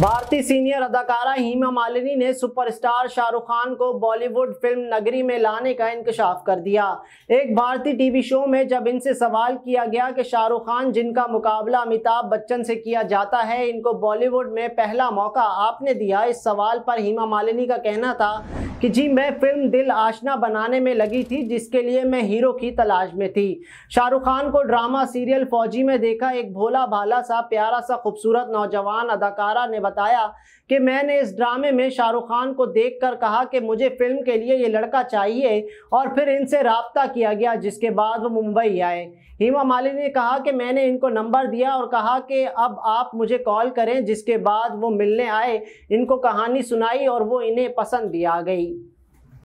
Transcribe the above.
भारतीय सीनियर अदाकारा हीमा मालिनी ने सुपरस्टार शाहरुख खान को बॉलीवुड फिल्म नगरी में लाने का इंकशाफ कर दिया एक भारतीय टीवी शो में जब इनसे सवाल किया गया कि शाहरुख खान जिनका मुकाबला अमिताभ बच्चन से किया जाता है इनको बॉलीवुड में पहला मौका आपने दिया इस सवाल पर हीमा मालिनी का कहना था कि जी मैं फिल्म दिल आशना बनाने में लगी थी जिसके लिए मैं हीरो की तलाश में थी शाहरुख खान को ड्रामा सीरियल फौजी में देखा एक भोला भाला सा प्यारा सा खूबसूरत नौजवान अदाकारा ने बताया कि मैंने इस ड्रामे में शाहरुख खान को कर कहा कि मुझे फिल्म के लिए ये लड़का चाहिए और फिर इनसे रबता किया गया जिसके बाद वो मुंबई आए हेमा मालिनी ने कहा कि मैंने इनको नंबर दिया और कहा कि अब आप मुझे कॉल करें जिसके बाद वो मिलने आए इनको कहानी सुनाई और वो इन्हें पसंद भी आ गई